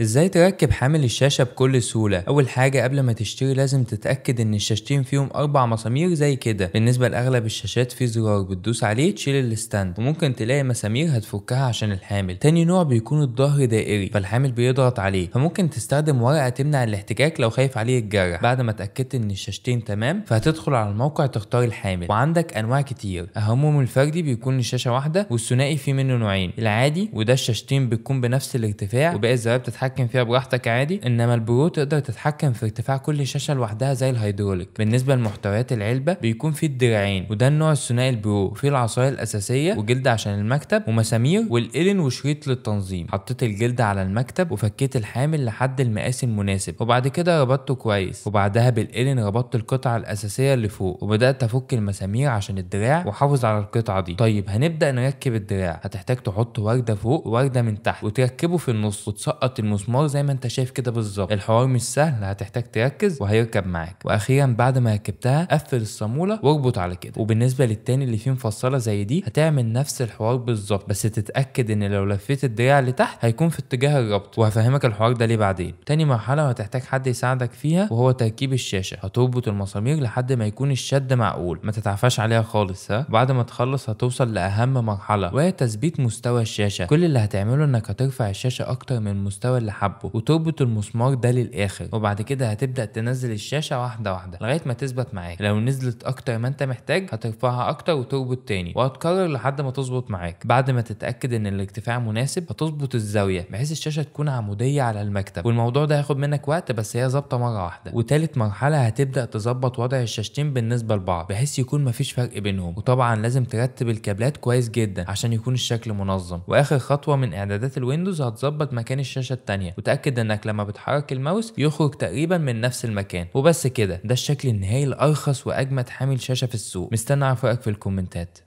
ازاي تركب حامل الشاشة بكل سهولة اول حاجة قبل ما تشتري لازم تتأكد ان الشاشتين فيهم اربع مسامير زي كده بالنسبة لاغلب الشاشات في زرار بتدوس عليه تشيل الستاند وممكن تلاقي مسامير هتفكها عشان الحامل تاني نوع بيكون الظهر دائري فالحامل بيضغط عليه فممكن تستخدم ورقة تمنع الاحتكاك لو خايف عليه الجرح بعد ما اتأكدت ان الشاشتين تمام فهتدخل على الموقع تختار الحامل وعندك انواع كتير اهمهم الفردي بيكون الشاشة واحدة والثنائي فيه منه نوعين العادي وده الشاشتين بتكون بنفس الارتفاع وباقي الزرار تتحكم فيها براحتك عادي انما البرو تقدر تتحكم في ارتفاع كل شاشه لوحدها زي الهيدروليك بالنسبه لمحتويات العلبه بيكون فيه الدراعين وده النوع الثنائي البرو فيه العصايه الاساسيه وجلد عشان المكتب ومسامير والإلن وشريط للتنظيم حطيت الجلد على المكتب وفكيت الحامل لحد المقاس المناسب وبعد كده ربطته كويس وبعدها بالإلن ربطت القطعه الاساسيه اللي فوق وبدات افك المسامير عشان الدراع واحافظ على القطعه دي طيب هنبدا نركب الدراع هتحتاج تحط ورده فوق وورده من تحت وتركبه في النص وتسقط المسامير المسمار زي ما انت شايف كده بالظبط الحوار مش سهل هتحتاج تركز وهيركب معاك واخيرا بعد ما ركبتها قفل الصاموله واربط على كده وبالنسبه للتاني اللي فيه مفصله زي دي هتعمل نفس الحوار بالظبط بس تتاكد ان لو لفيت الدراع اللي تحت هيكون في اتجاه الربط وهفهمك الحوار ده ليه بعدين تاني مرحله هتحتاج حد يساعدك فيها وهو تركيب الشاشه هتربط المسامير لحد ما يكون الشد معقول ما تتعفاش عليها خالص ها بعد ما تخلص هتوصل لاهم مرحله وهي تثبيت مستوى الشاشه كل اللي هتعمله انك هترفع الشاشه اكتر من مستوى اللي حبه وتربط المسمار ده للاخر وبعد كده هتبدا تنزل الشاشه واحده واحده لغايه ما تثبت معاك لو نزلت اكتر ما انت محتاج هترفعها اكتر وتربط تاني وهتكرر لحد ما تظبط معاك بعد ما تتاكد ان الارتفاع مناسب هتظبط الزاويه بحيث الشاشه تكون عموديه على المكتب والموضوع ده هياخد منك وقت بس هي ظابطه مره واحده وتالت مرحله هتبدا تظبط وضع الشاشتين بالنسبه لبعض بحيث يكون مفيش فرق بينهم وطبعا لازم ترتب الكابلات كويس جدا عشان يكون الشكل منظم واخر خطوه من اعدادات الويندوز هتظبط مكان الشاشه التانية تانية وتأكد انك لما بتحرك الماوس يخرج تقريبا من نفس المكان وبس كده ده الشكل النهائي الارخص واجمد حامل شاشة في السوق مستني اعرف رايك في الكومنتات